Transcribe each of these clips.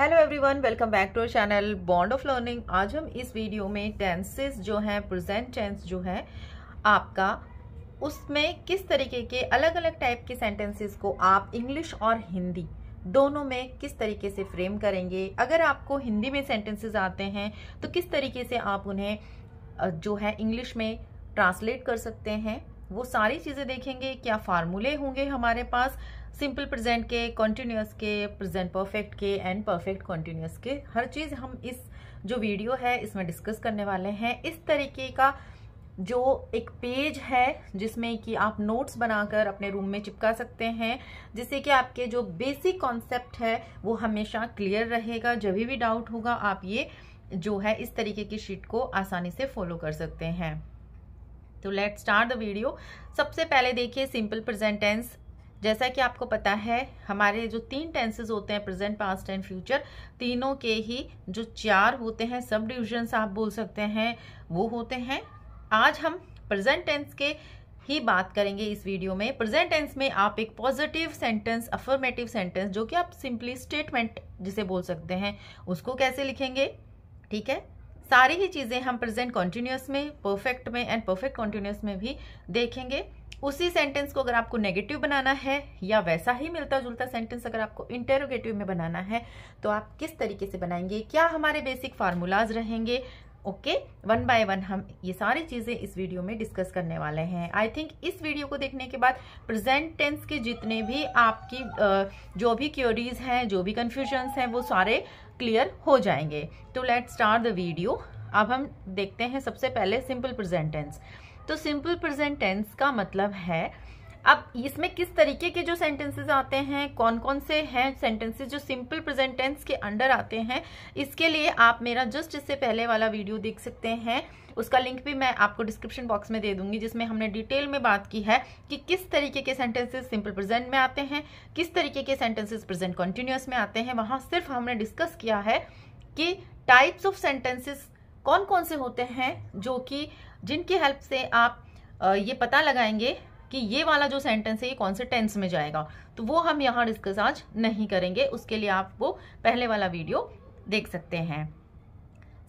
Hello everyone welcome back to channel bond of learning आज हम इस वीडियो में टेंसेस जो हैं प्रेजेंट टेंस जो है आपका उसमें किस तरीके के अलग अलग टाइप के सेंटेंसेस को आप इंग्लिश और हिंदी दोनों में किस तरीके से फ्रेम करेंगे अगर आपको हिंदी में सेंटेंसेस आते हैं तो किस तरीके से आप उन्हें जो है इंग्लिश में ट्रांसलेट कर सकते हैं वो सारी चीज़ें देखेंगे क्या फार्मूले होंगे हमारे पास सिंपल प्रेजेंट के कॉन्टीन्यूस के प्रेजेंट परफेक्ट के एंड परफेक्ट कॉन्टीन्यूस के हर चीज़ हम इस जो वीडियो है इसमें डिस्कस करने वाले हैं इस तरीके का जो एक पेज है जिसमें कि आप नोट्स बनाकर अपने रूम में चिपका सकते हैं जिससे कि आपके जो बेसिक कॉन्सेप्ट है वो हमेशा क्लियर रहेगा जब भी डाउट होगा आप ये जो है इस तरीके की शीट को आसानी से फॉलो कर सकते हैं तो लेट स्टार्ट द वीडियो सबसे पहले देखिए सिंपल प्रेजेंटेंस जैसा कि आपको पता है हमारे जो तीन टेंसेज होते हैं प्रेजेंट पास्ट एंड फ्यूचर तीनों के ही जो चार होते हैं सब डिविजन्स आप बोल सकते हैं वो होते हैं आज हम प्रेजेंट टेंस के ही बात करेंगे इस वीडियो में प्रेजेंट टेंस में आप एक पॉजिटिव सेंटेंस अफर्मेटिव सेंटेंस जो कि आप सिंपली स्टेटमेंट जिसे बोल सकते हैं उसको कैसे लिखेंगे ठीक है सारी ही चीज़ें हम प्रेजेंट कॉन्टीन्यूस में परफेक्ट में एंड परफेक्ट कॉन्टीन्यूस में भी देखेंगे उसी सेंटेंस को अगर आपको नेगेटिव बनाना है या वैसा ही मिलता जुलता सेंटेंस अगर आपको इंटेरोगेटिव में बनाना है तो आप किस तरीके से बनाएंगे क्या हमारे बेसिक फार्मूलाज रहेंगे ओके वन बाय वन हम ये सारी चीज़ें इस वीडियो में डिस्कस करने वाले हैं आई थिंक इस वीडियो को देखने के बाद प्रेजेंट टेंस के जितने भी आपकी जो भी क्योरीज हैं जो भी कन्फ्यूजन्स हैं वो सारे क्लियर हो जाएंगे तो लेट स्टार्ट द वीडियो अब हम देखते हैं सबसे पहले सिंपल प्रेजेंट टेंस तो सिंपल प्रेजेंट टेंस का मतलब है अब इसमें किस तरीके के जो सेंटेंसेस आते हैं कौन कौन से हैं सेंटेंसेस जो सिंपल प्रेजेंट टेंस के अंडर आते हैं इसके लिए आप मेरा जस्ट इससे पहले वाला वीडियो देख सकते हैं उसका लिंक भी मैं आपको डिस्क्रिप्शन बॉक्स में दे दूंगी जिसमें हमने डिटेल में बात की है कि किस तरीके के सेंटेंसेस सिंपल प्रेजेंट में आते हैं किस तरीके के सेंटेंसेज प्रेजेंट कंटिन्यूस में आते हैं वहां सिर्फ हमने डिस्कस किया है कि टाइप्स ऑफ सेंटेंसेस कौन कौन से होते हैं जो कि जिनकी हेल्प से आप ये पता लगाएंगे कि ये वाला जो सेंटेंस है ये कौन से टेंस में जाएगा तो वो हम यहाँ डिस्कस आज नहीं करेंगे उसके लिए आप वो पहले वाला वीडियो देख सकते हैं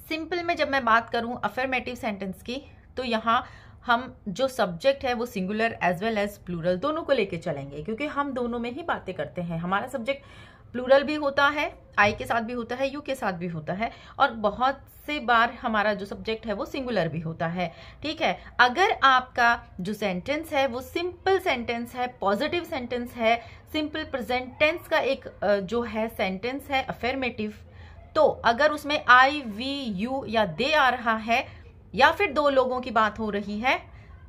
सिंपल में जब मैं बात करूँ अफर्मेटिव सेंटेंस की तो यहाँ हम जो सब्जेक्ट है वो singular as well as plural दोनों को लेके चलेंगे क्योंकि हम दोनों में ही बातें करते हैं हमारा सब्जेक्ट प्लूरल भी होता है आई के साथ भी होता है यू के साथ भी होता है और बहुत से बार हमारा जो सब्जेक्ट है वो सिंगुलर भी होता है ठीक है अगर आपका जो सेंटेंस है वो सिंपल सेंटेंस है पॉजिटिव सेंटेंस है सिंपल प्रेजेंट टेंस का एक जो है सेंटेंस है अफर्मेटिव तो अगर उसमें आई वी यू या दे आ रहा है या फिर दो लोगों की बात हो रही है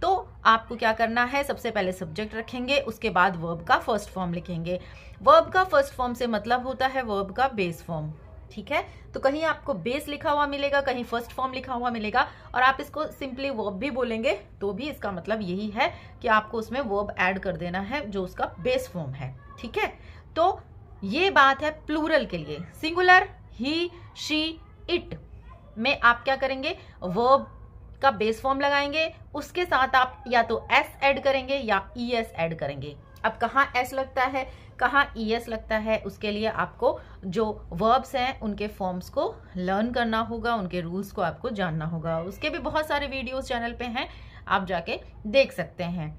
तो आपको क्या करना है सबसे पहले सब्जेक्ट रखेंगे उसके बाद वर्ब का फर्स्ट फॉर्म लिखेंगे वर्ब का फर्स्ट फॉर्म से मतलब होता है वर्ब का बेस फॉर्म ठीक है तो कहीं आपको बेस लिखा हुआ मिलेगा कहीं फर्स्ट फॉर्म लिखा हुआ मिलेगा और आप इसको सिंपली वर्ब भी बोलेंगे तो भी इसका मतलब यही है कि आपको उसमें वर्ब ऐड कर देना है जो उसका बेस फॉर्म है ठीक है तो ये बात है प्लूरल के लिए सिंगुलर ही शी इट में आप क्या करेंगे वर्ब का बेस फॉर्म लगाएंगे उसके साथ आप या तो एस ऐड करेंगे या ई एस एड करेंगे अब कहाँ एस लगता है कहाँ ई e एस लगता है उसके लिए आपको जो वर्ब्स हैं उनके फॉर्म्स को लर्न करना होगा उनके रूल्स को आपको जानना होगा उसके भी बहुत सारे वीडियोस चैनल पे हैं आप जाके देख सकते हैं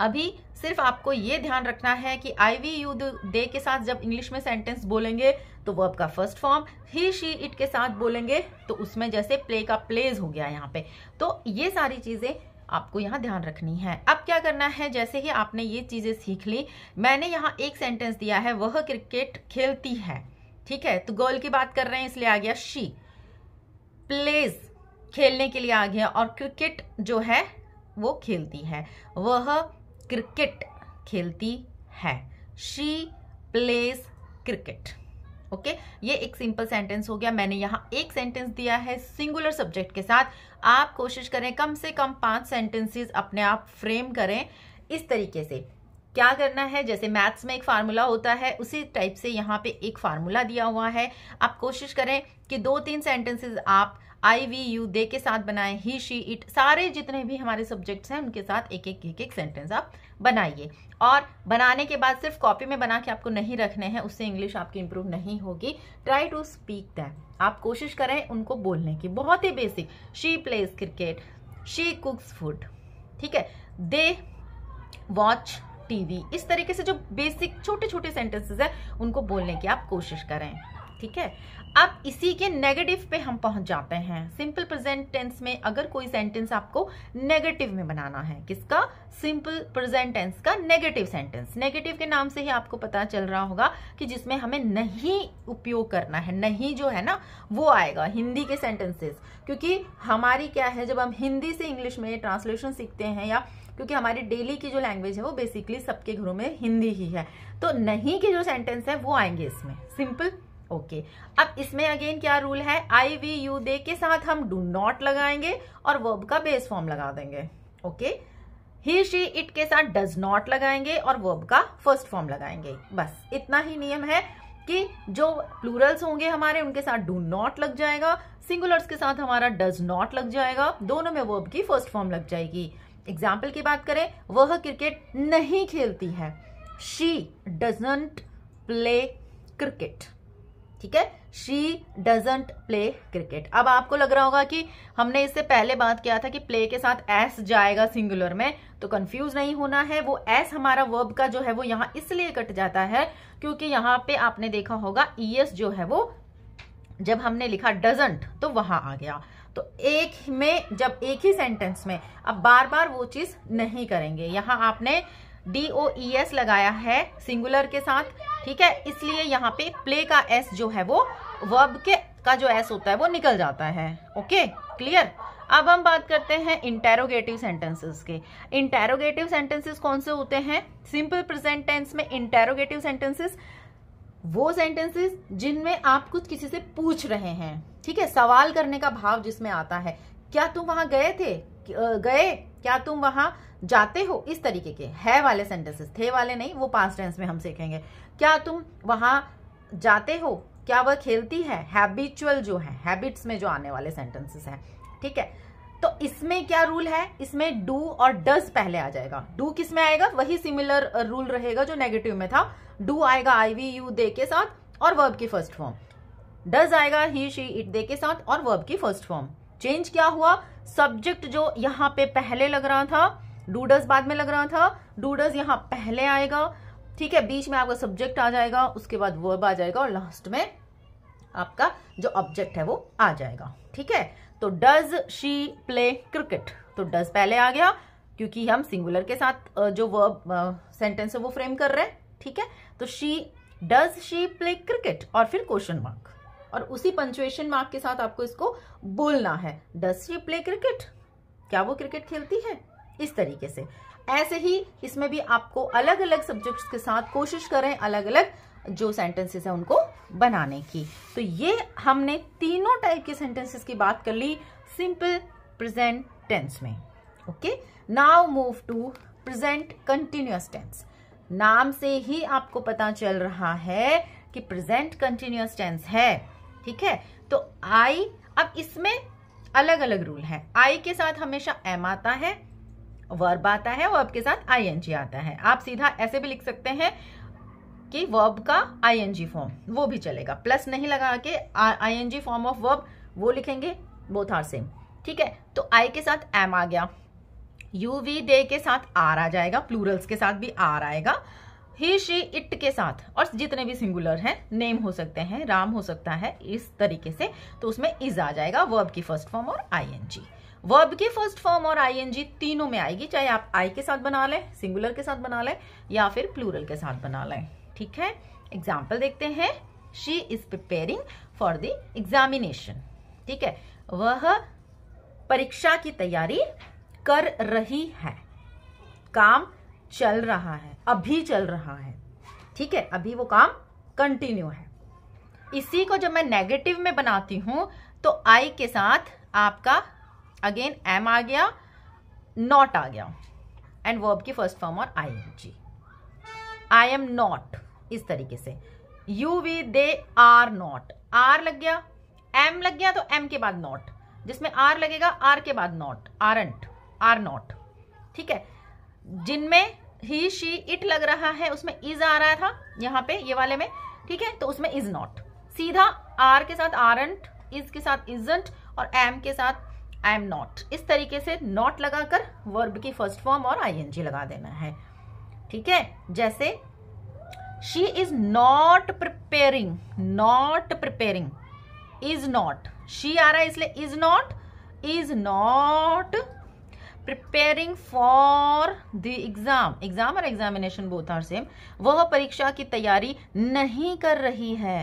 अभी सिर्फ आपको ये ध्यान रखना है कि आई वी यू दे के साथ जब इंग्लिश में सेंटेंस बोलेंगे तो वर्ब का first form he she it के साथ बोलेंगे तो उसमें जैसे प्ले का प्लेज हो गया यहाँ पे तो ये सारी चीज़ें आपको यहाँ ध्यान रखनी है अब क्या करना है जैसे ही आपने ये चीज़ें सीख ली मैंने यहाँ एक सेंटेंस दिया है वह क्रिकेट खेलती है ठीक है तो गर्ल की बात कर रहे हैं इसलिए आ गया शी प्लेज खेलने के लिए आ गया और क्रिकेट जो है वो खेलती है वह क्रिकेट खेलती है शी प्लेस क्रिकेट ओके ये एक सिंपल सेंटेंस हो गया मैंने यहाँ एक सेंटेंस दिया है सिंगुलर सब्जेक्ट के साथ आप कोशिश करें कम से कम पांच सेंटेंसेस अपने आप फ्रेम करें इस तरीके से क्या करना है जैसे मैथ्स में एक फार्मूला होता है उसी टाइप से यहाँ पे एक फार्मूला दिया हुआ है आप कोशिश करें कि दो तीन सेंटेंसेस आप आई वी यू दे के साथ बनाएं ही शी इट सारे जितने भी हमारे सब्जेक्ट्स हैं उनके साथ एक एक एक एक सेंटेंस आप बनाइए और बनाने के बाद सिर्फ कॉपी में बना के आपको नहीं रखने हैं उससे इंग्लिश आपकी इंप्रूव नहीं होगी ट्राई टू स्पीक दैम आप कोशिश करें उनको बोलने की बहुत ही basic she plays cricket she cooks food ठीक है दे वॉच टीवी इस तरीके से जो बेसिक छोटे छोटे सेंटेंसेस हैं उनको बोलने की आप कोशिश करें ठीक है अब इसी के नेगेटिव पे हम पहुंच जाते हैं सिंपल प्रेजेंट टेंस में अगर कोई सेंटेंस आपको नेगेटिव में बनाना है किसका सिंपल प्रेजेंट टेंस का नेगेटिव सेंटेंस नेगेटिव के नाम से ही आपको पता चल रहा होगा कि जिसमें हमें नहीं उपयोग करना है नहीं जो है ना वो आएगा हिंदी के सेंटेंसेस क्योंकि हमारी क्या है जब हम हिंदी से इंग्लिश में ट्रांसलेशन सीखते हैं या क्योंकि हमारी डेली की जो लैंग्वेज है वो बेसिकली सबके घरों में हिंदी ही है तो नहीं के जो सेंटेंस है वो आएंगे इसमें सिंपल ओके okay. अब इसमें अगेन क्या रूल है आई वी यू दे के साथ हम डू नॉट लगाएंगे और वर्ब का बेस फॉर्म लगा देंगे ओके ही शी इट के साथ डज नॉट लगाएंगे और वर्ब का फर्स्ट फॉर्म लगाएंगे बस इतना ही नियम है कि जो प्लूरल्स होंगे हमारे उनके साथ डू नॉट लग जाएगा सिंगुलर्स के साथ हमारा डज नॉट लग जाएगा दोनों में वर्ब की फर्स्ट फॉर्म लग जाएगी एग्जाम्पल की बात करें वह क्रिकेट नहीं खेलती है शी डजंट प्ले क्रिकेट ठीक है शी डजेंट प्ले क्रिकेट अब आपको लग रहा होगा कि हमने इससे पहले बात किया था कि प्ले के साथ एस जाएगा सिंगुलर में तो कंफ्यूज नहीं होना है वो एस हमारा वर्ब का जो है वो यहां इसलिए कट जाता है क्योंकि यहां पे आपने देखा होगा ई एस जो है वो जब हमने लिखा डजेंट तो वहां आ गया तो एक में जब एक ही सेंटेंस में अब बार बार वो चीज नहीं करेंगे यहां आपने डी ओ ई एस लगाया है सिंगुलर के साथ ठीक है इसलिए यहाँ पे प्ले का एस जो है वो वर्ब के का जो एस होता है वो निकल जाता है ओके क्लियर अब हम बात करते हैं इंटेरोगेटिव सेंटेंसेस के इंटेरोगेटिव सेंटेंसेस कौन से होते हैं सिंपल प्रेजेंट टेंस में इंटेरोगेटिव सेंटेंसेस वो सेंटेंसेस जिनमें आप कुछ किसी से पूछ रहे हैं ठीक है सवाल करने का भाव जिसमें आता है क्या तुम वहां गए थे गए क्या तुम वहां जाते हो इस तरीके के है वाले सेंटेंसेस थे वाले नहीं वो पास टेंस में हम सीखेंगे क्या तुम वहाँ जाते हो क्या वह खेलती है हैबिचुअल जो है हैबिट्स में जो आने वाले सेंटेंसेस हैं ठीक है तो इसमें क्या रूल है इसमें डू और डज पहले आ जाएगा डू किस में आएगा वही सिमिलर रूल uh, रहेगा जो नेगेटिव में था डू आएगा आई वी यू दे के साथ और वर्ब की फर्स्ट फॉर्म डज आएगा ही शी इट दे के साथ और वर्ब की फर्स्ट फॉर्म चेंज क्या हुआ सब्जेक्ट जो यहाँ पे पहले लग रहा था डूडस बाद में लग रहा था डूडस यहाँ पहले आएगा ठीक है बीच में आपका सब्जेक्ट आ जाएगा उसके बाद वर्ब आ जाएगा और लास्ट में आपका जो ऑब्जेक्ट है वो आ जाएगा ठीक है तो डज शी प्ले क्रिकेट तो डज पहले आ गया क्योंकि हम सिंगुलर के साथ जो वर्ब सेंटेंस है वो फ्रेम कर रहे हैं ठीक है तो she does she play cricket और फिर क्वेश्चन मार्क और उसी पंचुएशन मार्क के साथ आपको इसको बोलना है डज शी प्ले क्रिकेट क्या वो क्रिकेट खेलती है इस तरीके से ऐसे ही इसमें भी आपको अलग अलग सब्जेक्ट्स के साथ कोशिश करें अलग अलग जो सेंटेंसेस हैं उनको बनाने की तो ये हमने तीनों टाइप के सेंटेंसेस की बात कर ली सिंपल प्रेजेंट टेंस में okay now move to present continuous tense नाम से ही आपको पता चल रहा है कि प्रेजेंट कंटिन्यूस टेंस है ठीक है तो आई अब इसमें अलग अलग रूल है आई के साथ हमेशा एम आता है वर्ब आता है वर्ब के साथ जी आता है आप सीधा ऐसे भी लिख सकते हैं कि वर्ब का जी फॉर्म वो भी चलेगा प्लस नहीं लगा के जी फॉर्म ऑफ वर्ब वो लिखेंगे बोथ आर सेम ठीक है तो आई के साथ एम आ गया यू वी दे के साथ आर आ जाएगा प्लूरल्स के साथ भी आर आएगा ही शी इट के साथ और जितने भी सिंगुलर हैं नेम हो सकते हैं राम हो सकता है इस तरीके से तो उसमें इज आ जाएगा वर्ब की फर्स्ट फॉर्म और आईएनजी वर्ब की फर्स्ट फॉर्म और आईएनजी तीनों में आएगी चाहे आप आई के साथ बना लें सिंगुलर के साथ बना लें या फिर प्लूरल के साथ बना लें ठीक है एग्जाम्पल देखते हैं she is preparing for the examination ठीक है वह परीक्षा की तैयारी कर रही है काम चल रहा है अभी चल रहा है ठीक है अभी वो काम कंटिन्यू है इसी को जब मैं नेगेटिव में बनाती हूं तो आई के साथ आपका अगेन एम आ गया नॉट आ गया एंड वर्ब की फर्स्ट फॉर्म और I N G I am not इस तरीके से you we they are not are लग गया एम लग गया तो एम के बाद नॉट जिसमें आर लगेगा आर के बाद not aren't are not ठीक है जिनमें ही शी इट लग रहा है उसमें इज आ रहा था यहाँ पे ये वाले में ठीक है तो उसमें इज नॉट सीधा आर के साथ आर एंट इज के साथ इजंट और एम के साथ आई एम नॉट इस तरीके से नॉट लगाकर वर्ब की फर्स्ट फॉर्म और जी लगा देना है ठीक है जैसे she is not preparing not preparing is not she आ रहा है इसलिए is not is not preparing for the exam exam और एग्जामिनेशन बोथ आर सेम वह परीक्षा की तैयारी नहीं कर रही है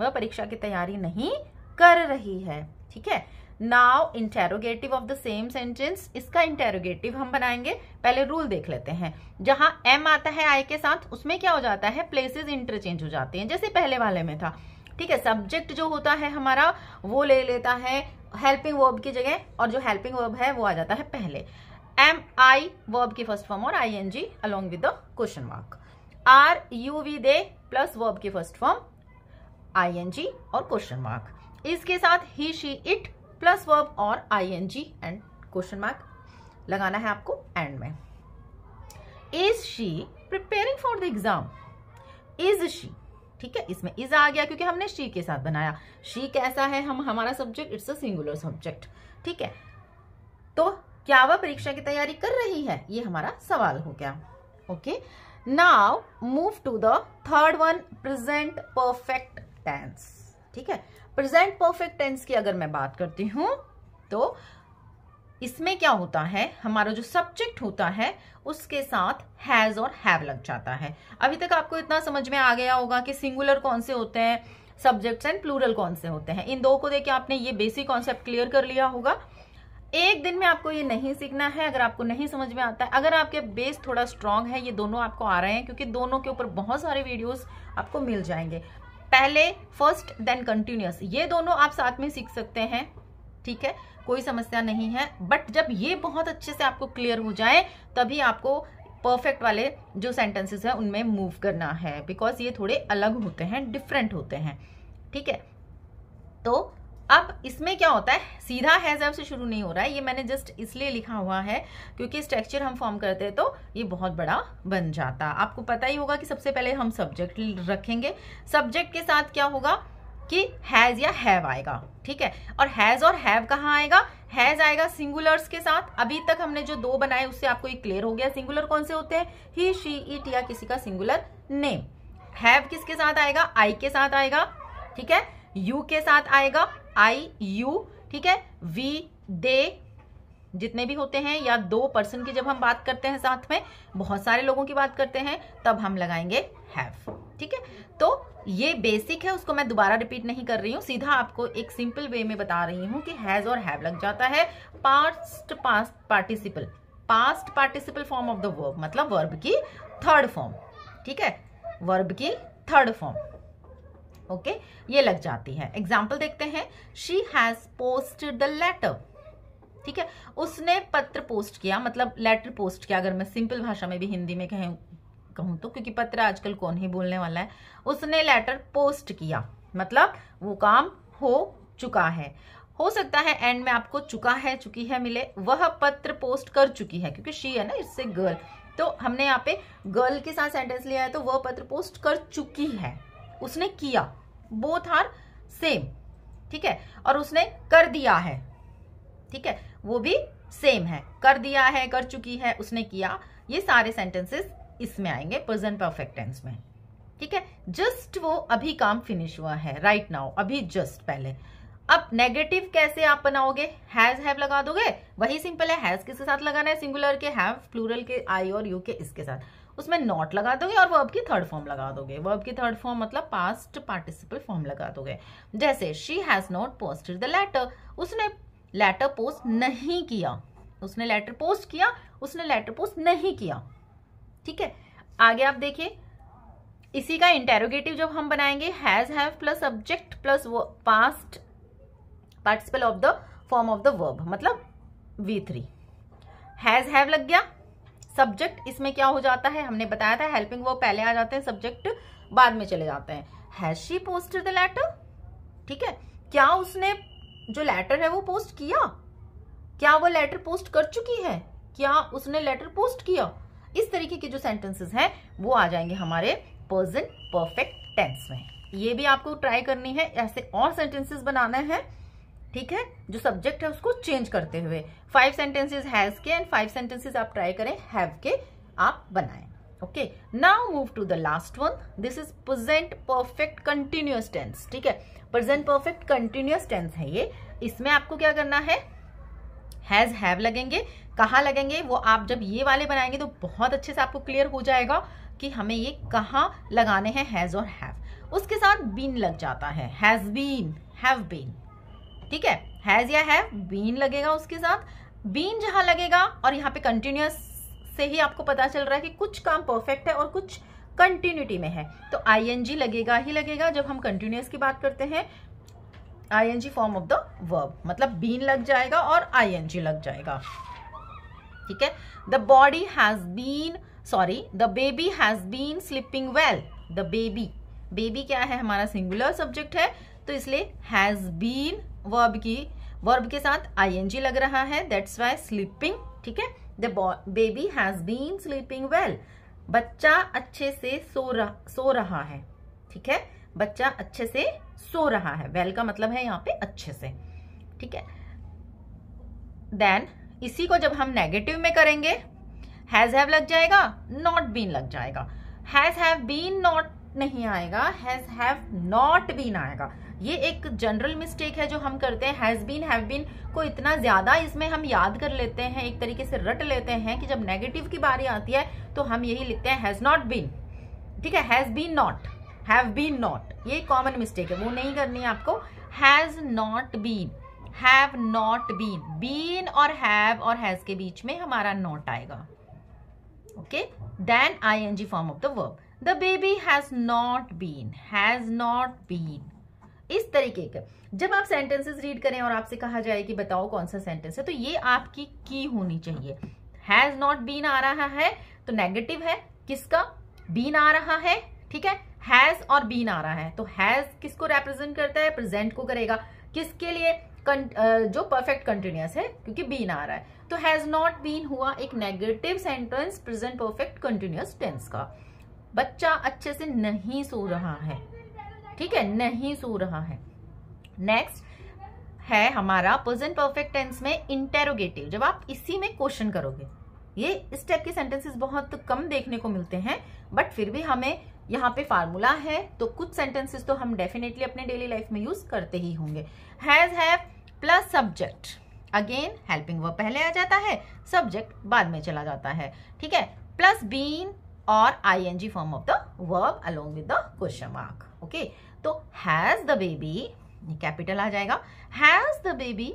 वह परीक्षा की तैयारी नहीं कर रही है ठीक है now interrogative of the same sentence इसका इंटेरोगेटिव हम बनाएंगे पहले रूल देख लेते हैं जहां एम आता है आई के साथ उसमें क्या हो जाता है प्लेसेज इंटरचेंज हो जाते हैं जैसे पहले वाले में था ठीक है सब्जेक्ट जो होता है हमारा वो ले लेता है हेल्पिंग वर्ब की जगह और जो हेल्पिंग वर्ब है वो आ जाता है पहले एम आई वर्ब की फर्स्ट फॉर्म और I N G along with the question mark are you we they plus verb की first form I N G और क्वेश्चन मार्क इसके साथ ही शी इट प्लस वर्ब और I N G and question mark लगाना है आपको end में is she preparing for the exam is she ठीक है इसमें इज आ गया क्योंकि हमने शी के साथ बनाया शी कैसा है हम हमारा subject it's a singular subject ठीक है तो क्या वह परीक्षा की तैयारी कर रही है ये हमारा सवाल हो गया okay now move to the third one present perfect tense ठीक है प्रेजेंट परफेक्ट टेंस की अगर मैं बात करती हूँ तो इसमें क्या होता है हमारा जो सब्जेक्ट होता है उसके साथ हैज़ और हैव लग जाता है अभी तक आपको इतना समझ में आ गया होगा कि सिंगुलर कौन से होते हैं सब्जेक्ट्स एंड प्लूरल कौन से होते हैं इन दो को देख आपने ये बेसिक कॉन्सेप्ट क्लियर कर लिया होगा एक दिन में आपको ये नहीं सीखना है अगर आपको नहीं समझ में आता है अगर आपके बेस थोड़ा स्ट्रांग है ये दोनों आपको आ रहे हैं क्योंकि दोनों के ऊपर बहुत सारे वीडियोस आपको मिल जाएंगे पहले फर्स्ट देन कंटिन्यूस ये दोनों आप साथ में सीख सकते हैं ठीक है कोई समस्या नहीं है बट जब ये बहुत अच्छे से आपको क्लियर हो जाए तभी आपको परफेक्ट वाले जो सेंटेंसेस हैं उनमें मूव करना है बिकॉज ये थोड़े अलग होते हैं डिफरेंट होते हैं ठीक है तो अब इसमें क्या होता है सीधा हैज से शुरू नहीं हो रहा है ये मैंने जस्ट इसलिए लिखा हुआ है क्योंकि स्ट्रक्चर हम फॉर्म करते हैं तो ये बहुत बड़ा बन जाता आपको पता ही होगा कि सबसे पहले हम सब्जेक्ट रखेंगे सब्जेक्ट के साथ क्या होगा कि हैज या हैव आएगा ठीक है और हैज और हैव कहाँ आएगा हैज आएगा सिंगुलर्स के साथ अभी तक हमने जो दो बनाए उससे आपको ये क्लियर हो गया सिंगुलर कौन से होते हैं ही शी इट या किसी का सिंगुलर नेम हैव किसके साथ आएगा आई के साथ आएगा ठीक है यू के साथ आएगा आई यू ठीक है वी दे जितने भी होते हैं या दो पर्सन की जब हम बात करते हैं साथ में बहुत सारे लोगों की बात करते हैं तब हम लगाएंगे हैव ठीक है तो ये बेसिक है उसको मैं दोबारा रिपीट नहीं कर रही हूँ सीधा आपको एक सिंपल वे में बता रही हूँ कि हैज और हैव लग जाता है past past participle past participle form of the verb मतलब वर्ब की थर्ड फॉर्म ठीक है वर्ब की थर्ड फॉर्म ओके ये लग जाती है एग्जाम्पल देखते हैं she has post the letter ठीक है उसने पत्र पोस्ट किया मतलब लेटर पोस्ट किया अगर मैं सिंपल भाषा में भी हिंदी में कहें कहूं तो क्योंकि पत्र आजकल कौन ही बोलने वाला है उसने लेटर पोस्ट किया मतलब वो काम हो चुका है हो सकता है एंड में आपको चुका है चुकी है मिले वह पत्र पोस्ट कर चुकी है क्योंकि शी है ना इससे गर्ल तो हमने यहाँ पे गर्ल के साथ सेंटेंस लिया है तो वह पत्र पोस्ट कर चुकी है उसने किया बोथ आर सेम ठीक है और उसने कर दिया है ठीक है वो भी सेम है कर दिया है कर चुकी है उसने किया ये सारे सेंटेंसेस इसमें आएंगे प्रेजेंट परफेक्ट टेंस में ठीक है जस्ट वो अभी काम फिनिश हुआ है राइट right नाउ अभी जस्ट पहले अब नेगेटिव कैसे आप बनाओगे हैज हैव लगा दोगे वही सिंपल है हैज किसके साथ लगाना है सिंगुलर के हैव प्लूरल के आई और यू के इसके साथ उसमें नॉट लगा दोगे और वर्ब की थर्ड फॉर्म लगा दोगे वर्ब की थर्ड फॉर्म मतलब पास्ट पार्टिसिपल फॉर्म लगा दोगे जैसे she has not posted the letter उसने लेटर पोस्ट नहीं किया उसने लेटर पोस्ट किया उसने लेटर पोस्ट नहीं किया ठीक है आगे आप देखिए इसी का इंटेरोगेटिव जब हम बनाएंगे has have plus subject plus past participle of the form of the verb मतलब वी थ्री हैज़ हैव लग गया सब्जेक्ट इसमें क्या हो जाता है हमने बताया था हेल्पिंग वर्ब पहले आ जाते हैं सब्जेक्ट बाद में चले जाते हैं हैशी पोस्ट द लेटर ठीक है क्या उसने जो लेटर है वो पोस्ट किया क्या वो लेटर पोस्ट कर चुकी है क्या उसने लेटर पोस्ट किया इस तरीके के जो सेंटेंसेस हैं वो आ जाएंगे हमारे पर्सन परफेक्ट टेंस में ये भी आपको ट्राई करनी है ऐसे और सेंटेंसेस बनाना है ठीक है जो सब्जेक्ट है उसको चेंज करते हुए फाइव सेंटेंसेज हैज के एंड फाइव सेंटेंसेज आप ट्राई करें हैव के आप बनाए okay now move to the last one this is present perfect continuous tense ठीक है प्रेजेंट परफेक्ट कंटिन्यूस टेंस है ये इसमें आपको क्या करना है हैज हैव लगेंगे कहाँ लगेंगे वो आप जब ये वाले बनाएंगे तो बहुत अच्छे से आपको क्लियर हो जाएगा कि हमें ये कहाँ लगाने हैं हैज और हैव उसके साथ बीन लग जाता है हैज बीन हैव बीन ठीक है हैज या हैव बीन लगेगा उसके साथ बीन जहां लगेगा और यहाँ पे कंटिन्यूस से ही आपको पता चल रहा है कि कुछ काम परफेक्ट है और कुछ कंटिन्यूटी में है तो आईएनजी लगेगा ही लगेगा जब हम कंटिन्यूस की बात करते हैं ING form of the verb मतलब बीन लग जाएगा और आईएनजी लग जाएगा ठीक है the body has been sorry the baby has been sleeping well the baby baby क्या है हमारा सिंगुलर सब्जेक्ट है तो इसलिए हैज बीन वर्ब की वर्ब के साथ आईएनजी लग रहा है दैट्स वाई स्लीपिंग ठीक है the baby has been sleeping well बच्चा अच्छे से सो रहा सो रहा है ठीक है बच्चा अच्छे से सो रहा है वेल well का मतलब है यहाँ पे अच्छे से ठीक है देन इसी को जब हम नेगेटिव में करेंगे हैज हैव लग जाएगा नॉट बीन लग जाएगा हैज हैव बीन नॉट नहीं आएगा हैज हैव नॉट बीन आएगा ये एक जनरल मिस्टेक है जो हम करते हैं हैज बीन हैव बीन को इतना ज्यादा इसमें हम याद कर लेते हैं एक तरीके से रट लेते हैं कि जब नेगेटिव की बारी आती है तो हम यही लिखते हैं हैज नॉट बीन ठीक है has been not have been not ये कॉमन मिस्टेक है वो नहीं करनी है आपको has not been have not been been और हैव और हैज के बीच में हमारा नॉट आएगा okay then I N G form of the verb the baby has not been has not been इस तरीके का जब आप सेंटेंसेस रीड करें और आपसे कहा जाए कि बताओ कौन सा सेंटेंस है तो ये आपकी की होनी चाहिए हैज नॉट बीन आ रहा है तो नेगेटिव है किसका बीन आ रहा है ठीक है हैज और बीन आ रहा है तो हैज किसको रिप्रेजेंट करता है प्रेजेंट को करेगा किसके लिए जो परफेक्ट कंटिन्यूस है क्योंकि बीन आ रहा है तो हैज नॉट बीन हुआ एक negative sentence present perfect continuous tense का बच्चा अच्छे से नहीं सो रहा है ठीक है नहीं सो रहा है नेक्स्ट है हमारा प्रेजेंट परफेक्ट टेंस में इंटेरोगेटिव जब आप इसी में क्वेश्चन करोगे ये इस टाइप के सेंटेंसेस बहुत कम देखने को मिलते हैं बट फिर भी हमें यहाँ पे फार्मूला है तो कुछ सेंटेंसेस तो हम डेफिनेटली अपने डेली लाइफ में यूज करते ही होंगे has have plus subject again helping verb पहले आ जाता है सब्जेक्ट बाद में चला जाता है ठीक है प्लस बीन और I N G form of the verb along with the question mark okay तो हैज द बेबी कैपिटल आ जाएगा has the baby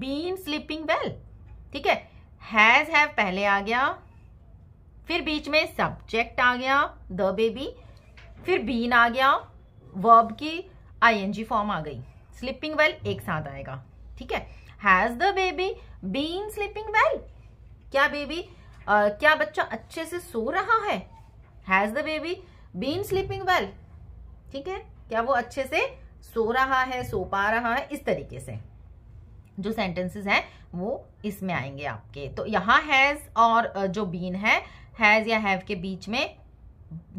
been sleeping well ठीक है हैज हैव पहले आ गया फिर बीच में सब्जेक्ट आ गया द बेबी फिर बीन आ गया वर्ब की आईएनजी फॉर्म आ गई स्लीपिंग वेल एक साथ आएगा ठीक है has the baby been sleeping well क्या बेबी uh, क्या बच्चा अच्छे से सो रहा है has the baby been sleeping well ठीक है क्या वो अच्छे से सो रहा है सो पा रहा है इस तरीके से जो सेंटेंसेस हैं वो इसमें आएंगे आपके तो यहाँ हैज और जो बीन है हैज या हैव के बीच में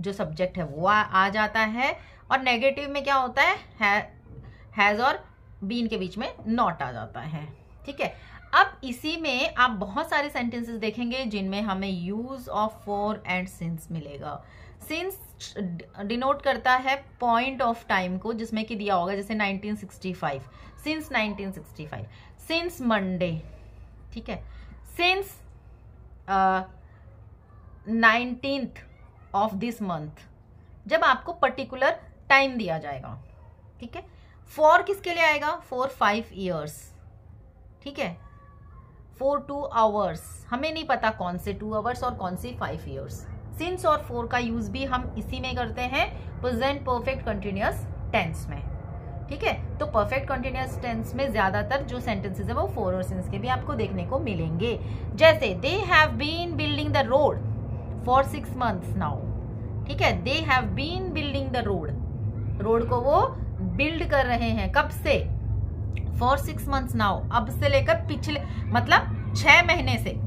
जो सब्जेक्ट है वो आ, आ जाता है और नेगेटिव में क्या होता है हैज और बीन के बीच में नॉट आ जाता है ठीक है अब इसी में आप बहुत सारे सेंटेंसेस देखेंगे जिनमें हमें use of for and since मिलेगा सिंस डिनोट करता है पॉइंट ऑफ टाइम को जिसमें कि दिया होगा जैसे 1965 सिंस 1965 सिंस मंडे ठीक है since nineteenth of this month जब आपको पर्टिकुलर टाइम दिया जाएगा ठीक है फोर किसके लिए आएगा फोर फाइव ईयर्स ठीक है फोर टू आवर्स हमें नहीं पता कौन से टू आवर्स और कौन से फाइव ईयर्स सिंस और फोर का यूज भी हम इसी में करते हैं प्रेजेंट परफेक्ट कंटिन्यूस टेंस में ठीक है तो परफेक्ट कंटिन्यूस टेंस में ज्यादातर जो सेंटेंसेस है वो फोर और सिंस के भी आपको देखने को मिलेंगे जैसे they have been building the road for six months now ठीक है they have been building the road road को वो बिल्ड कर रहे हैं कब से फॉर सिक्स मंथ्स नाउ अब से लेकर पिछले मतलब छह महीने से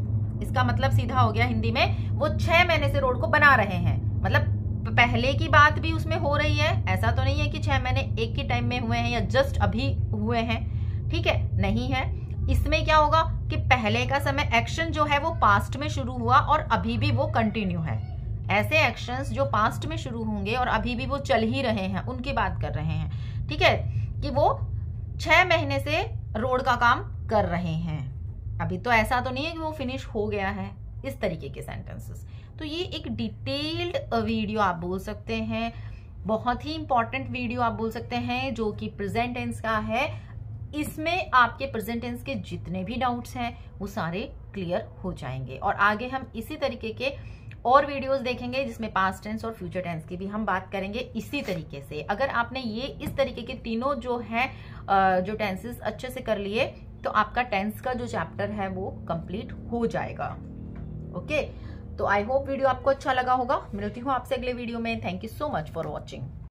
इसका मतलब सीधा हो गया हिंदी में वो छह महीने से रोड को बना रहे हैं मतलब पहले की बात भी उसमें हो रही है ऐसा तो नहीं है कि छह महीने एक ही टाइम में हुए हैं या जस्ट अभी हुए हैं ठीक है नहीं है इसमें क्या होगा कि पहले का समय एक्शन जो है वो पास्ट में शुरू हुआ और अभी भी वो कंटिन्यू है ऐसे एक्शंस जो पास्ट में शुरू होंगे और अभी भी वो चल ही रहे हैं उनकी बात कर रहे हैं ठीक है कि वो छह महीने से रोड का काम कर रहे हैं अभी तो ऐसा तो नहीं है कि वो फिनिश हो गया है इस तरीके के सेंटेंसेस तो ये एक डिटेल्ड वीडियो uh, आप बोल सकते हैं बहुत ही इंपॉर्टेंट वीडियो आप बोल सकते हैं जो कि प्रेजेंट टेंस का है इसमें आपके प्रेजेंट टेंस के जितने भी डाउट्स हैं वो सारे क्लियर हो जाएंगे और आगे हम इसी तरीके के और वीडियोस देखेंगे जिसमें पास्ट टेंस और फ्यूचर टेंस की भी हम बात करेंगे इसी तरीके से अगर आपने ये इस तरीके के तीनों जो हैं uh, जो टेंसेस अच्छे से कर लिए तो आपका टेंस का जो चैप्टर है वो कंप्लीट हो जाएगा ओके तो आई होप वीडियो आपको अच्छा लगा होगा मिलती हूँ आपसे अगले वीडियो में thank you so much for watching